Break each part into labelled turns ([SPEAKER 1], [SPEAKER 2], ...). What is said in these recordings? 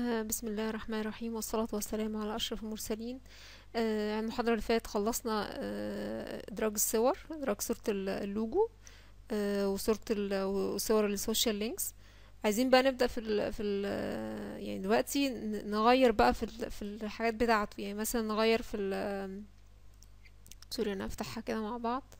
[SPEAKER 1] آه، بسم الله الرحمن الرحيم والصلاة والسلام على أشرف المرسلين آه، المحاضرة اللي فاتت خلصنا آه، إدراج الصور إدراج صورة اللوجو وصورة وصور السوشيال لينكس عايزين بقى نبدأ في ال في ال يعني دلوقتي نغير بقى في ال في الحاجات بتاعته يعني مثلا نغير في ال سوري أنا أفتحها كده مع بعض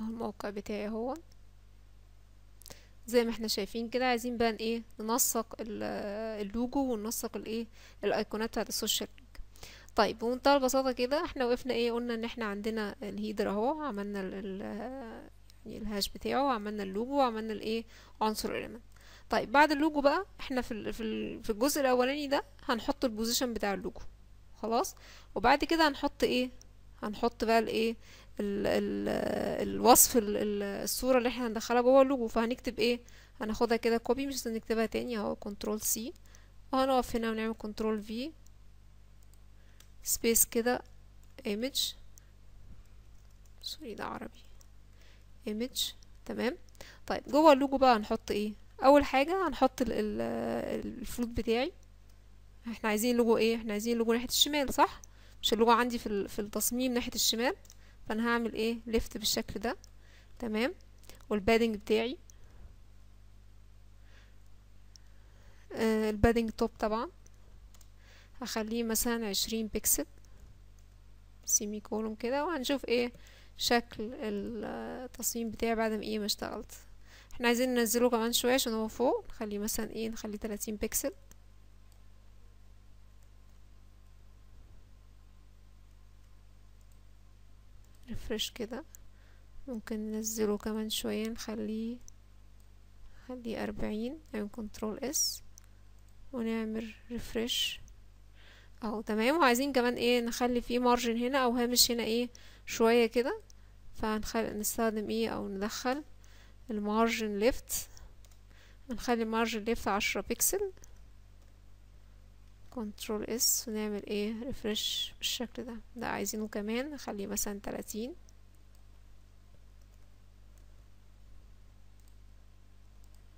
[SPEAKER 1] اهو الموقع بتاعي اهو زي ما احنا شايفين كده عايزين بقى ايه ننسق اللوجو وننسق الايه الايقونات بتاعت السوشيال طيب بمنتهى البساطه كده احنا وقفنا ايه قلنا ان احنا عندنا الهيدر اهو عملنا ال ال يعني الهاش بتاعه وعملنا اللوجو وعملنا الايه عنصر element طيب بعد اللوجو بقى احنا في في الجزء الاولاني ده هنحط البوزيشن بتاع اللوجو خلاص وبعد كده هنحط ايه هنحط بقى الايه ال ال الوصف ال الصورة اللي احنا هندخلها جوه اللوجو فهنكتب ايه هناخدها كده كوبي مش هنكتبها تاني اهو كنترول سي وهنقف هنا ونعمل كنترول في سبيس كده ايمج سوري ده عربي ايمج تمام طيب جوه اللوجو بقى هنحط ايه اول حاجة هنحط الفلوت بتاعي احنا عايزين لوجو ايه احنا عايزين لوجو ناحية الشمال صح مش اللوجو عندي في التصميم ناحية الشمال فانا هعمل ايه ليفت بالشكل ده تمام والبادنج بتاعي آه البادنج توب طبعا هخليه مثلا عشرين بيكسل سيمي كولوم كده وهنشوف ايه شكل التصميم بتاعي بعد ما ايه ما اشتغلت احنا عايزين ننزله كمان شويه عشان هو فوق نخليه مثلا ايه نخليه 30 بيكسل ريفرش كده ممكن ننزله كمان شوية نخليه نخليه أربعين نعمل كنترول اس ونعمل ريفرش اهو تمام وعايزين كمان ايه نخلي فيه مارجن هنا او هامش هنا ايه شوية كده نستخدم ايه او ندخل المارجن ليفت نخلي المارجن ليفت عشرة بيكسل كنترول اس ونعمل ايه ريفرش بالشكل ده ده عايزينه كمان نخليه مثلا تلاتين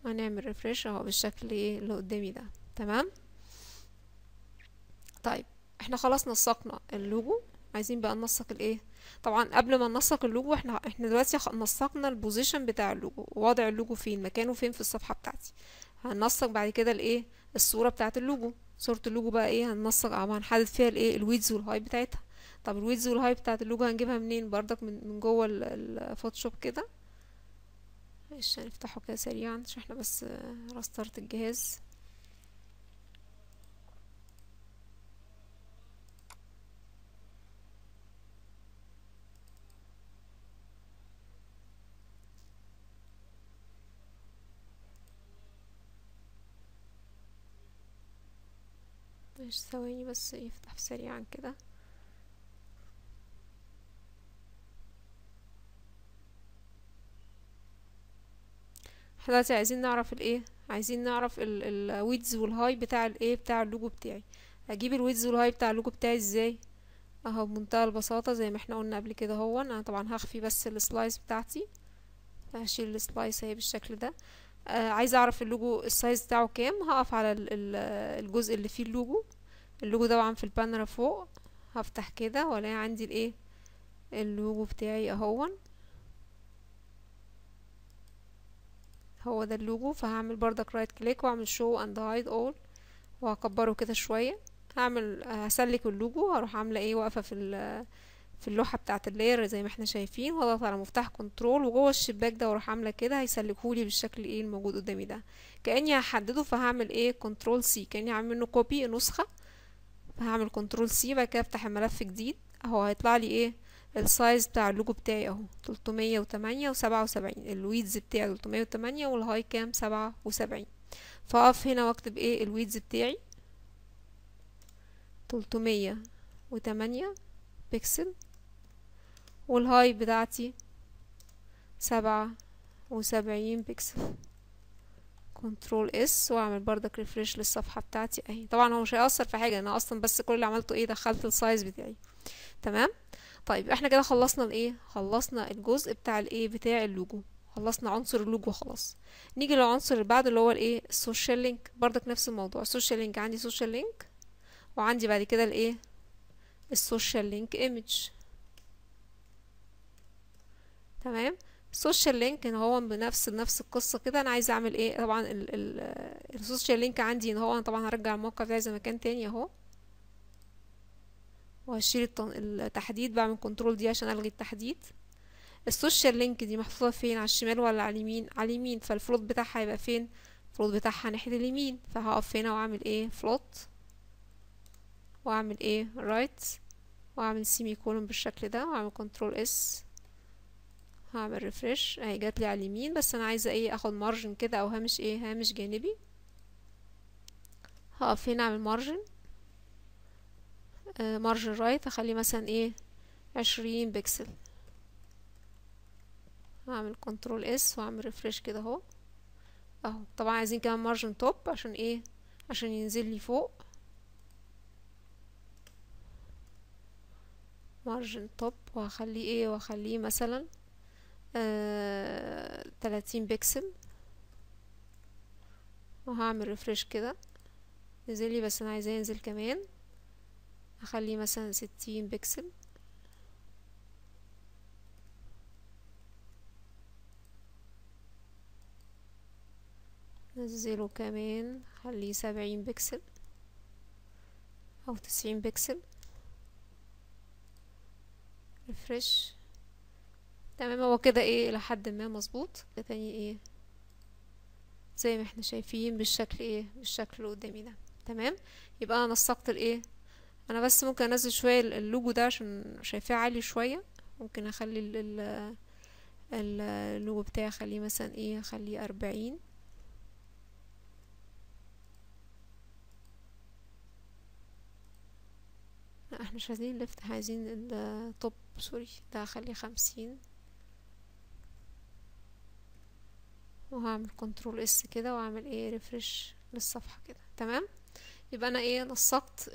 [SPEAKER 1] ونعمل ريفرش اهو بالشكل ايه اللي قدامي ده تمام طيب احنا خلاص نسقنا اللوجو عايزين بقى ننسق الايه طبعا قبل ما ننسق اللوجو احنا احنا دلوقتي نسقنا البوزيشن بتاع اللوجو ووضع اللوجو فين مكانه فين في الصفحه بتاعتي هننسق بعد كده الايه الصوره بتاعه اللوجو صورة اللوجو بقى ايه هننسق او هنحدد فيها الايه الويدز والهاي بتاعتها طب الويدز والهاي بتاعت اللوجو هنجيبها منين بردك من, من جوه الفوتوشوب كده معلش هنفتحه كده سريعا عشان احنا بس راسترت الجهاز مش ثواني بس يفتح سريعا كده احنا دلوقتي عايزين نعرف الايه عايزين نعرف الويدز والهاي بتاع الايه بتاع اللوجو بتاعي اجيب الويدز والهاي بتاع اللوجو بتاعي ازاي اهو بمنتهى البساطه زي ما احنا قلنا قبل كده هو انا طبعا هخفي بس السلايس بتاعتي هشيل السلايس اهي بالشكل ده آه عايزه اعرف اللوجو السايز بتاعه كام هقف على الجزء اللي فيه اللوجو اللوجو طبعا في البانرة فوق هفتح كده والاقي عندي الايه اللوجو بتاعي اهون هو ده اللوجو فهعمل بردك رايت كليك واعمل شو اند هايد اول وهكبره كده شويه هعمل هسلك اللوجو هروح عامله ايه واقفه في في اللوحه بتاعه اللاير زي ما احنا شايفين واضغط على مفتاح كنترول وجوه الشباك ده واروح عامله كده هيسلكهولي بالشكل ايه الموجود قدامي ده كاني هحدده فهعمل ايه كنترول سي كاني هعمل منه كوبي نسخه هعمل كنترول سي بعد كده افتح الملف جديد اهو هيطلع لي ايه السايز بتاع اللوجو بتاعي اهو تلتمية وتمانية وسبعة وسبعين الويدز بتاعي تلتمية وتمانية والهاي كام سبعة وسبعين فاقف هنا واكتب ايه الويدز بتاعي تلتمية وتمانية بيكسل والهاي بتاعتي سبعة وسبعين بيكسل كنترول اس واعمل بردك ريفريش للصفحه بتاعتي اهي طبعا هو مش هيأثر في حاجه انا اصلا بس كل اللي عملته ايه دخلت السايز بتاعي تمام طيب احنا كده خلصنا الايه خلصنا الجزء بتاع الايه بتاع اللوجو خلصنا عنصر اللوجو خلاص نيجي للعنصر اللي بعده اللي هو الايه السوشيال لينك بردك نفس الموضوع السوشيال لينك عندي سوشيال لينك وعندي بعد كده الايه السوشيال لينك ايمج تمام سوشيال لينك ان هو بنفس نفس القصه كده انا عايزه اعمل ايه طبعا السوشيال لينك عندي ان هو انا طبعا هرجع الموقع ده زي ما كان تاني اهو وهشيل التحديد بعمل كنترول دي عشان الغي التحديد السوشيال لينك دي محطوطه فين على الشمال ولا على اليمين على اليمين فالفلوت بتاعها هيبقى فين الفلوت بتاعها ناحيه اليمين فهقف هنا واعمل ايه فلوت واعمل ايه رايت right. واعمل سيمي كولون بالشكل ده واعمل كنترول اس هعمل ريفرش اهي جات لي على اليمين بس انا عايزه ايه اخد مارجن كده او هامش ايه هامش جانبي هقف هنا اعمل مارجن مارجن آه، رايت اخليه مثلا ايه عشرين بكسل هعمل كنترول اس واعمل ريفرش كده اهو اهو طبعا عايزين كمان مارجن توب عشان ايه عشان ينزل لي فوق مارجن توب وهخليه ايه وهخليه مثلا آه، تلاتين بكسل وهعمل ريفرش كده لي بس انا عايزاه ينزل كمان اخليه مثلا ستين بكسل نزله كمان خليه سبعين بكسل او تسعين بكسل ريفرش تمام هو كده ايه الى حد ما مظبوط تاني ايه زي ما احنا شايفين بالشكل ايه بالشكل اللي قدامي ده تمام يبقى انا نسقت الايه انا بس ممكن انزل شويه اللوجو ده عشان شايفاه عالي شويه ممكن اخلي ال اللوجو بتاعي اخليه مثلا ايه اخليه اربعين لا احنا مش عايزين لفت عايزين التوب سوري ده اخليه خمسين وهعمل كنترول اس كده واعمل ايه ريفرش للصفحة كده تمام يبقى انا ايه نسقت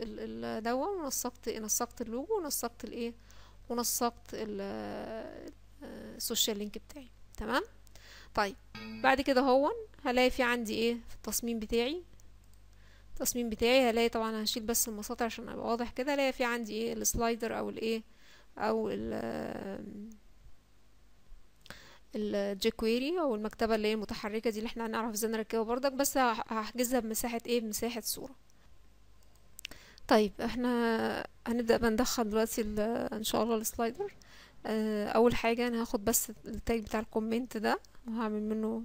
[SPEAKER 1] دوا ونسقت إيه؟ نسقت اللوجو ونسقت الايه ونسقت السوشيال لينك آه، بتاعي تمام طيب بعد كده هو هلاقي في عندي ايه في التصميم بتاعي التصميم بتاعي هلاقي طبعا هشيل بس المساطر عشان ابقى واضح كده هلاقي في عندي ايه السلايدر او الايه او ال آه، الجيكويري او المكتبه اللي هي المتحركه دي اللي احنا هنعرف ازاي نركبها بردك بس هحجزها بمساحه ايه بمساحه صوره طيب احنا هنبدا بندخل دلوقتي ان شاء الله السلايدر آه، اول حاجه انا هاخد بس التاج بتاع الكومنت ده وهعمل منه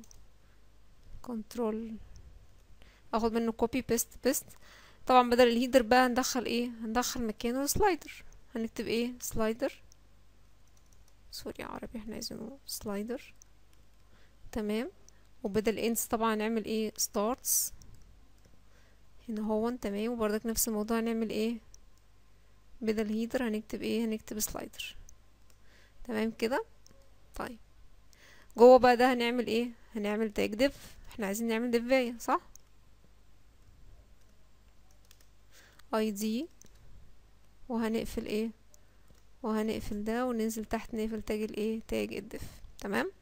[SPEAKER 1] كنترول اخد منه كوبي بيست بيست طبعا بدل الهيدر بقى هندخل ايه هندخل مكانه السلايدر هنكتب ايه سلايدر سوري عربي احنا عايزينه سلايدر تمام وبدل انس طبعا نعمل ايه ستارتس هنا هو تمام وبرضك نفس الموضوع هنعمل ايه بدل هيدر هنكتب ايه هنكتب سلايدر تمام كده طيب جوه بقى ده هنعمل ايه هنعمل تاج ديف احنا عايزين نعمل دفاية صح اي دي وهنقفل ايه وهنقفل ده وننزل تحت نقفل تاج الايه تاج الدف تمام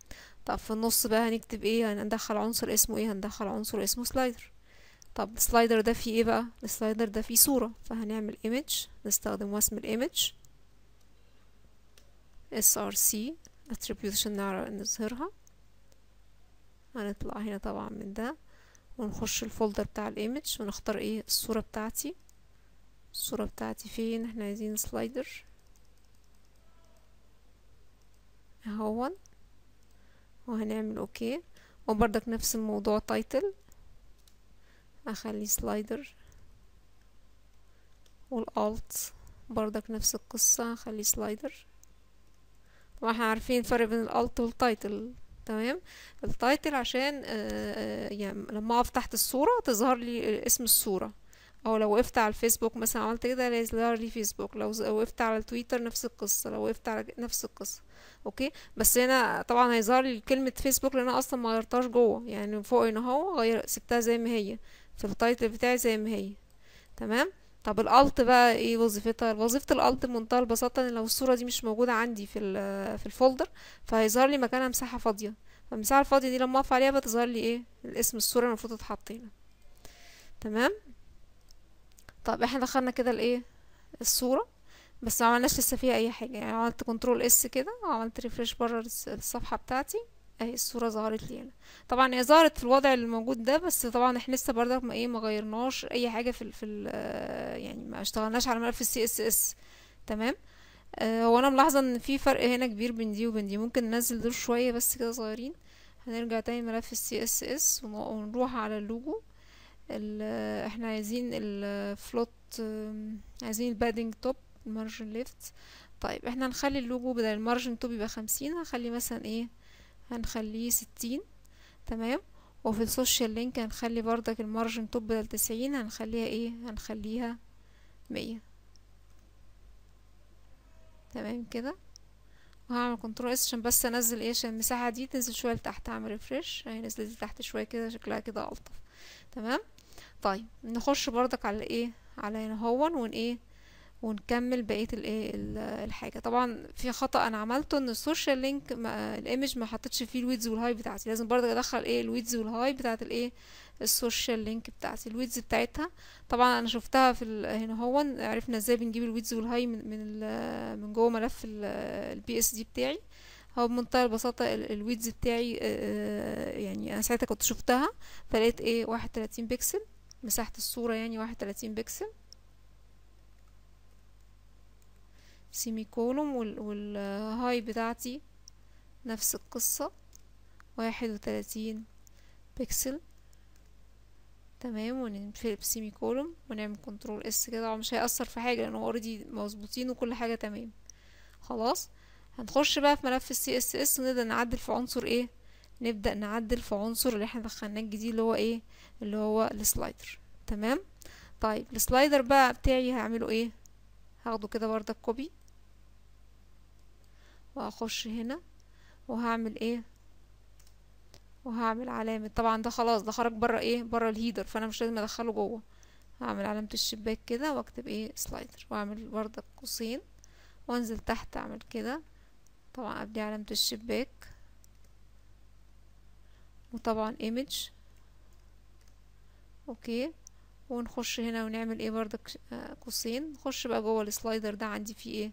[SPEAKER 1] طب في النص بقى هنكتب ايه هندخل عنصر اسمه ايه هندخل عنصر اسمه سلايدر طب السلايدر ده فيه ايه بقى السلايدر ده فيه صورة فهنعمل ايمج نستخدم وسم الامج src attribution نعرف نظهرها هنطلع هنا طبعا من ده ونخش الفولدر بتاع الايمج ونختار ايه الصورة بتاعتي الصورة بتاعتي فين احنا عايزين سلايدر اهون وهنعمل اوكي وبرضك نفس الموضوع تايتل اخليه سلايدر والالت بردك نفس القصة اخلي سلايدر طبعا احنا عارفين الفرق بين الالت والتايتل تمام التايتل عشان آآ آه، آآ آه، يعني لما اقف تحت الصورة تظهر لي آه، اسم الصورة او لو وقفت على الفيسبوك مثلا عملت كده هيظهر لي فيسبوك لو وقفت على التويتر نفس القصه لو وقفت على نفس القصه اوكي بس هنا طبعا هيظهر لي كلمه فيسبوك لان انا اصلا ما غيرتهاش جوه يعني فوق هنا اهو غير سبتها زي ما هي في التايتل بتاعي زي ما هي تمام طب الالت بقى ايه وظيفتها وظيفه الالت بمنتهى البساطه ان لو الصوره دي مش موجوده عندي في في الفولدر فهيظهر لي مكانها مساحه فاضيه فالمساحه الفاضيه دي لما اقف عليها بتظهر لي ايه الاسم الصوره المفروض تتحط هنا تمام طب احنا دخلنا كده الايه الصورة بس ما عملناش لسه فيها اي حاجة يعني عملت كنترول اس كده وعملت ريفرش بره الصفحة بتاعتي اهي الصورة ظهرت لي هنا طبعا هي ظهرت في الوضع اللي موجود ده بس طبعا احنا لسه برضك ما ايه ما غيرناش اي حاجة في ال في ال يعني ما اشتغلناش على ملف السي اس اس تمام آه هو انا ملاحظة ان في فرق هنا كبير بين دي وبين دي ممكن ننزل دول شوية بس كده صغيرين هنرجع تاني ملف السي اس اس ونروح على اللوجو احنا عايزين الفلوت عايزين البادنج توب المارجن ليفت طيب احنا هنخلي اللوجو بدل المارجن توب يبقى خمسين هنخلي مثلا ايه هنخليه ستين تمام وفي السوشيال لينك هنخلي بردك المارجن توب بدل تسعين هنخليها ايه هنخليها مية تمام كده وهعمل كنترول اس عشان بس انزل ايه عشان المساحة دي تنزل شوية لتحت اعمل ريفرش اهي نزلت لتحت شوية كده شكلها كده الطف تمام طيب نخش برضك على ايه على هنا هون ون ايه ونكمل بقيه الايه الحاجه طبعا في خطا انا عملته ان السوشيال لينك الايمج ما حطيتش فيه الويدز والهاي بتاعتي لازم برضه ادخل ايه الويدز والهاي بتاعت الايه السوشيال لينك بتاعتي الويدز بتاعتها طبعا انا شفتها في هنا هو عرفنا ازاي بنجيب الويدز والهاي من من, من جوه ملف البي اس دي بتاعي هو بمنتهى البساطة الويدز بتاعي يعني أنا ساعتها كنت شفتها فلقيت ايه واحد تلاتين بكسل مساحة الصورة يعني واحد تلاتين بكسل سيمي كولوم والهاي بتاعتي نفس القصة واحد وتلاتين بكسل تمام ونقفل بسيمي كولوم ونعمل كنترول اس كده مش هيأثر في حاجة لأنه اوريدي مظبوطين وكل حاجة تمام خلاص هنخش بقى في ملف السي اس اس ونبدأ نعدل في عنصر ايه نبدأ نعدل في عنصر اللي احنا دخلناه الجديد اللي هو ايه اللي هو السلايدر تمام طيب السلايدر بقى بتاعي هعمله ايه هاخده كده بردك كوبي وهخش هنا وهعمل ايه وهعمل علامة طبعا ده خلاص ده خرج برا ايه برا الهيدر فانا مش لازم ادخله جوه هعمل علامة الشباك كده واكتب ايه سلايدر واعمل بردك قوسين وانزل تحت اعمل كده طبعا ابدي علامة الشباك وطبعا ايمج اوكي ونخش هنا ونعمل ايه برضك قوسين آه، نخش بقى جوه السلايدر ده عندي فيه ايه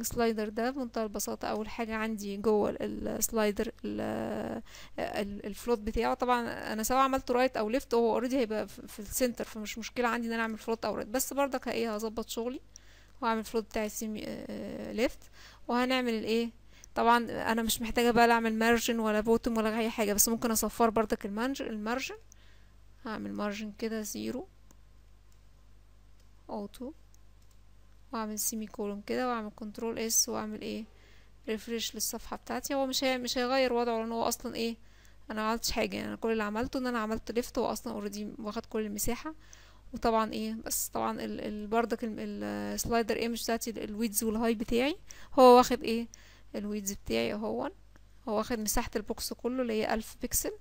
[SPEAKER 1] السلايدر ده بمنتهى البساطة أول حاجة عندي جوه السلايدر الفلوت بتاعه طبعا أنا سواء عملته رايت أو ليفت هو اوريدي هيبقى في السنتر فمش مشكلة عندي إن أنا أعمل فلوت أو رايت بس برضك إيه هظبط شغلي وأعمل فلوت بتاعي سيمي ليفت آه، آه، وهنعمل الإيه طبعا أنا مش محتاجة بقى لا أعمل مارجن ولا بوتم ولا أي حاجة بس ممكن أصفر برضك المارجن هعمل مارجن كده زيرو أو واعمل سيمي كولوم كده واعمل كنترول اس واعمل ايه ريفرش للصفحه بتاعتي هو مش هي مش هيغير وضعه لان هو اصلا ايه انا ما عملتش حاجه يعني كل اللي عملته ان انا عملت ليفت هو اصلا اوريدي واخد كل المساحه وطبعا ايه بس طبعا البردك السلايدر ايمج بتاعتي الويدز والهاي بتاعي هو واخد ايه الويدز بتاعي اهو هو واخد مساحه البوكس كله اللي هي ألف بكسل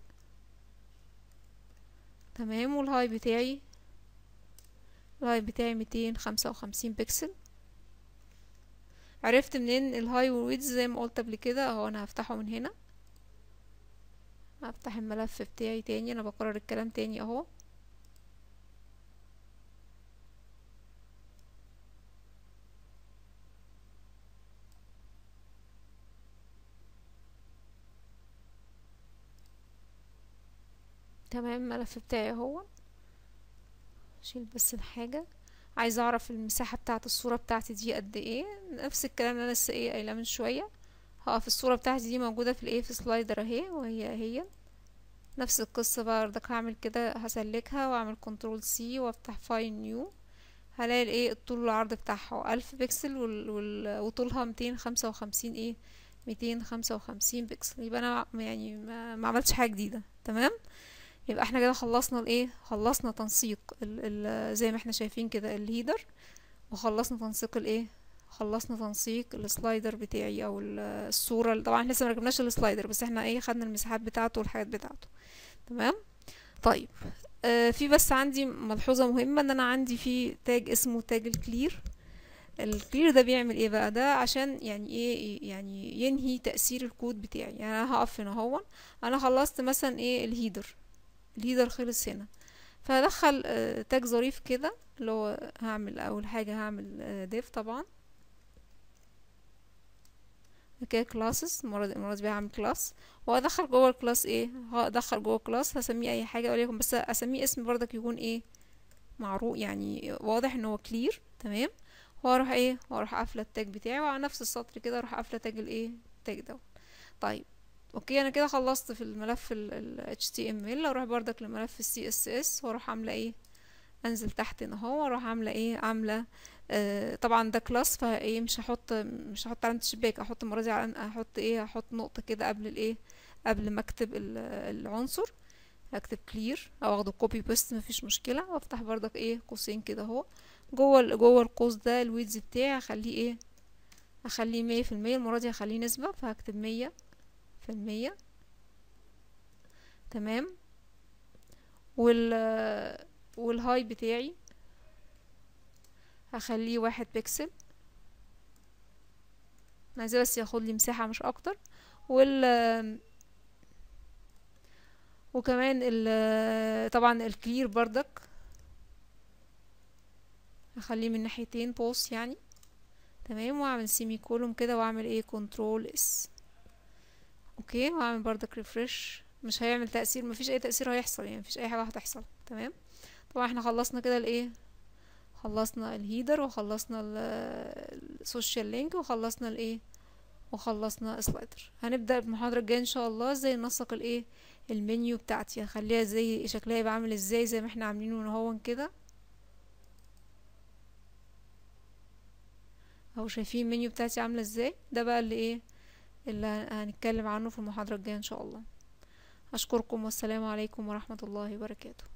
[SPEAKER 1] تمام والهاي بتاعي الهاي بتاعي ميتين خمسة وخمسين بكسل عرفت منين الهاي والويدز زي ما قلت قبل كده اهو انا هفتحه من هنا هفتح الملف بتاعي تاني انا بكرر الكلام تاني اهو تمام الملف بتاعي اهو شيل بس الحاجه عايزه اعرف المساحه بتاعه الصوره بتاعتي دي قد ايه نفس الكلام اللي انا لسه ايه قايلة من شويه هقف الصوره بتاعتي دي موجوده في الايه في سلايدر اهي وهي هي نفس القصه بردك هعمل كده هسلكها واعمل كنترول سي وافتح فايل نيو هلاقي الايه الطول والعرض بتاعها ألف بكسل وال... وال... وطولها ميتين خمسة وخمسين ايه ميتين خمسة وخمسين بكسل يبقى انا يعني ما, ما عملتش حاجه جديده تمام يبقى احنا كده خلصنا الايه خلصنا تنسيق ال الـ زي ما احنا شايفين كده الهيدر وخلصنا تنسيق الايه خلصنا تنسيق السلايدر بتاعي او الصوره طبعا احنا لسه ما ركبناش السلايدر بس احنا ايه خدنا المساحات بتاعته والحاجات بتاعته تمام طيب آه في بس عندي ملحوظه مهمه ان انا عندي في تاج اسمه تاج الكلير الكلير ده بيعمل ايه بقى ده عشان يعني ايه يعني ينهي تاثير الكود بتاعي يعني انا هقف هنا اهو انا خلصت مثلا ايه الهيدر الهيدر خلص هنا فهدخل آه، تاج ظريف كده اللي هو هعمل اول حاجة هعمل ديف آه، طبعا كده كلاسز المرة دي المرة دي هعمل كلاس وادخل جوه الكلاس ايه هدخل جوه الكلاس هسميه اي حاجة لكم بس اسميه اسم بردك يكون ايه معروف يعني واضح ان هو كلير تمام واروح ايه واروح قافله التاج بتاعي وعلى نفس السطر كده اروح قافله تاج الايه التاج ده طيب اوكي انا كده خلصت في الملف ال HTML اروح بردك لملف ال CSS واروح عامله ايه انزل تحت هنا اهو واروح عامله ايه عامله آه طبعا ده كلاس فايه مش هحط مش هحط علامه الشباك احط المره دي هحط ايه هحط نقطه كده قبل الايه قبل ما اكتب العنصر اكتب كلير او اخده كوبي بيست مفيش مشكله وافتح بردك ايه قوسين كده اهو جوه جوه القوس ده الويدز بتاعي هخليه ايه هخليه مية في المية المره دي هخليه نسبه فهكتب مية في المية تمام وال والهاي بتاعي هخليه واحد بيكسل انا عايزاه بس ياخد لي مساحه مش اكتر وال وكمان ال طبعا الكلير بردك هخليه من ناحيتين بوس يعني تمام واعمل سيمي كولوم كده واعمل ايه كنترول اس اوكي وهعمل بردك ريفرش مش هيعمل تأثير مفيش اي تأثير هيحصل يعني مفيش اي حاجة هتحصل تمام طبعا احنا خلصنا كده الايه خلصنا الهيدر وخلصنا السوشيال لينك وخلصنا الايه وخلصنا سلايدر هنبدأ المحاضرة الجاية ان شاء الله ازاي ننسق الايه المنيو بتاعتي هخليها زي شكلها يبقى عامل ازاي زي ما احنا عاملينه هو كده اهو شايفين المنيو بتاعتي عاملة ازاي ده بقى اللي ايه اللي هنتكلم عنه في المحاضرة الجاية إن شاء الله أشكركم والسلام عليكم ورحمة الله وبركاته